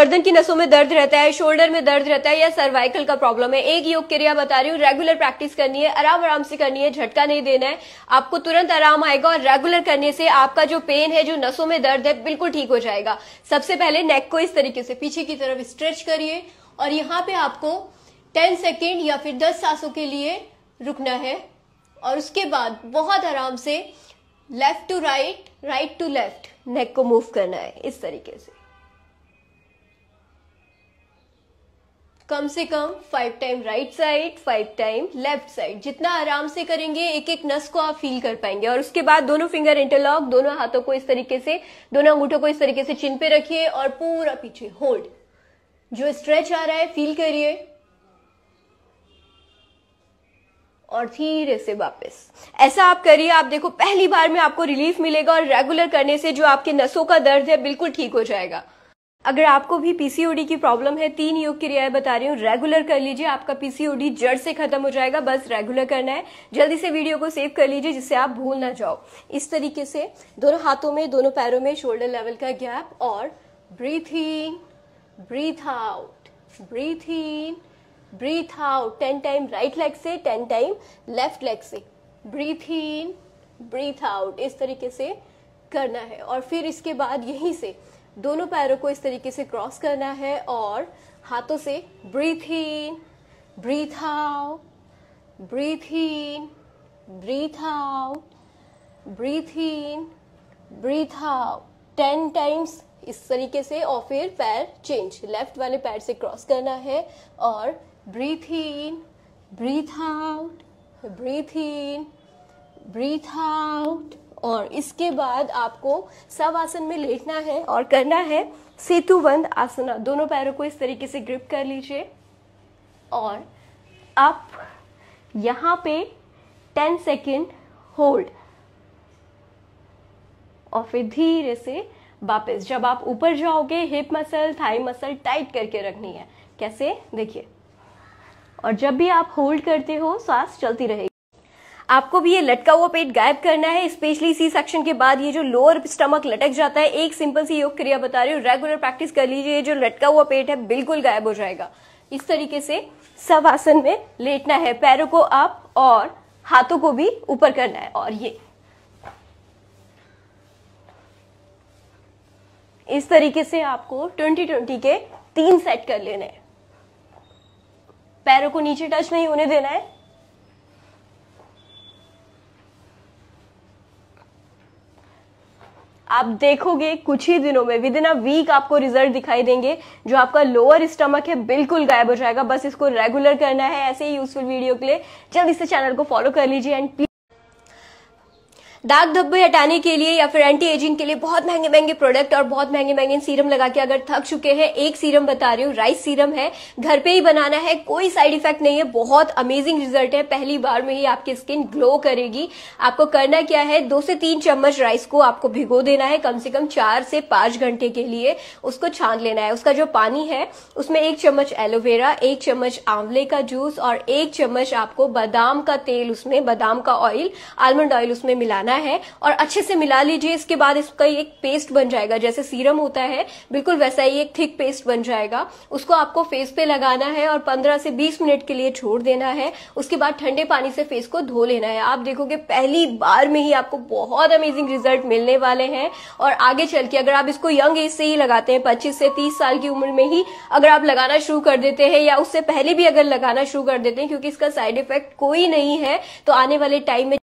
गर्दन की नसों में दर्द रहता है शोल्डर में दर्द रहता है या सर्वाइकल का प्रॉब्लम है एक योग क्रिया बता रही हूँ रेगुलर प्रैक्टिस करनी है आराम आराम से करनी है झटका नहीं देना है आपको तुरंत आराम आएगा और रेगुलर करने से आपका जो पेन है जो नसों में दर्द है बिल्कुल ठीक हो जाएगा सबसे पहले नेक को इस तरीके से पीछे की तरफ स्ट्रेच करिए और यहाँ पे आपको टेन सेकेंड या फिर दस सांसों के लिए रुकना है और उसके बाद बहुत आराम से left to right right to left neck को मूव करना है इस तरीके से कम से कम five time right side five time left side जितना आराम से करेंगे एक एक नस को आप फील कर पाएंगे और उसके बाद दोनों फिंगर इंटरलॉक दोनों हाथों को इस तरीके से दोनों अंगूठों को इस तरीके से चिन पे रखिए और पूरा पीछे होल्ड जो स्ट्रेच आ रहा है फील करिए और धीरे से वापस ऐसा आप करिए आप देखो पहली बार में आपको रिलीफ मिलेगा और रेगुलर करने से जो आपके नसों का दर्द है बिल्कुल ठीक हो जाएगा अगर आपको भी पीसीओडी की प्रॉब्लम है तीन योग की रियाय बता रही हूँ रेगुलर कर लीजिए आपका पीसीओडी जड़ से खत्म हो जाएगा बस रेगुलर करना है जल्दी से वीडियो को सेव कर लीजिए जिससे आप भूल ना जाओ इस तरीके से दोनों हाथों में दोनों पैरों में शोल्डर लेवल का गैप और breathing breath out breathing breath out ten time right leg से टेन टाइम लेफ्ट लेग से ब्रीथिंग ब्रीथ आउट इस तरीके से करना है और फिर इसके बाद यहीं से दोनों पैरों को इस तरीके से क्रॉस करना है और हाथों से breath in breath out breath in breath out breath in breath out ten times इस तरीके से और फिर पैर चेंज लेफ्ट वाले पैर से क्रॉस करना है और breath in breath out breath in breath out और इसके बाद आपको सब आसन में लेटना है और करना है सेतुबंद आसना दोनों पैरों को इस तरीके से ग्रिप कर लीजिए और आप यहाँ पे टेन सेकेंड होल्ड और फिर धीरे से वापस जब आप ऊपर जाओगे hip muscle thigh muscle tight करके रखनी है कैसे देखिए और जब भी आप होल्ड करते हो सांस चलती रहेगी आपको भी ये लटका हुआ पेट गायब करना है स्पेशली सी सेक्शन के बाद ये जो लोअर स्टमक लटक जाता है एक सिंपल सी योग क्रिया बता रही हूँ रेगुलर प्रैक्टिस कर लीजिए ये जो लटका हुआ पेट है बिल्कुल गायब हो जाएगा इस तरीके से सब आसन में लेटना है पैरों को आप और हाथों को भी ऊपर करना है और ये इस तरीके से आपको 2020 के तीन सेट कर लेने हैं पैरों को नीचे टच नहीं होने देना है आप देखोगे कुछ ही दिनों में विद इन अ वीक आपको रिजल्ट दिखाई देंगे जो आपका लोअर स्टमक है बिल्कुल गायब हो जाएगा बस इसको रेगुलर करना है ऐसे ही यूजफुल वीडियो के लिए जल्दी से चैनल को फॉलो कर लीजिए एंड दाग धब्बे हटाने के लिए या फिर एंटी एजिंग के लिए बहुत महंगे महंगे प्रोडक्ट और बहुत महंगे महंगे सीरम लगा के अगर थक चुके हैं एक सीरम बता रही हूँ राइस सीरम है घर पे ही बनाना है कोई साइड इफेक्ट नहीं है बहुत अमेजिंग रिजल्ट है पहली बार में ही आपकी स्किन ग्लो करेगी आपको करना क्या है दो से तीन चम्मच राइस को आपको भिगो देना है कम से कम चार से पांच घंटे के लिए उसको छान लेना है उसका जो पानी है उसमें एक चम्मच एलोवेरा एक चम्मच आंवले का जूस और एक चम्मच आपको बादाम का तेल उसमें बादाम का ऑयल आलमंड ऑयल उसमें मिलाना है और अच्छे से मिला लीजिए इसके बाद इसका एक पेस्ट बन जाएगा जैसे सीरम होता है बिल्कुल वैसा ही एक थिक पेस्ट बन जाएगा उसको आपको फेस पे लगाना है और 15 से 20 मिनट के लिए छोड़ देना है उसके बाद ठंडे पानी से फेस को धो लेना है आप देखोगे पहली बार में ही आपको बहुत अमेजिंग रिजल्ट मिलने वाले हैं और आगे चल के अगर आप इसको यंग एज से ही लगाते हैं पच्चीस से तीस साल की उम्र में ही अगर आप लगाना शुरू कर देते हैं या उससे पहले भी अगर लगाना शुरू कर देते हैं क्योंकि इसका साइड इफेक्ट कोई नहीं है तो आने वाले टाइम में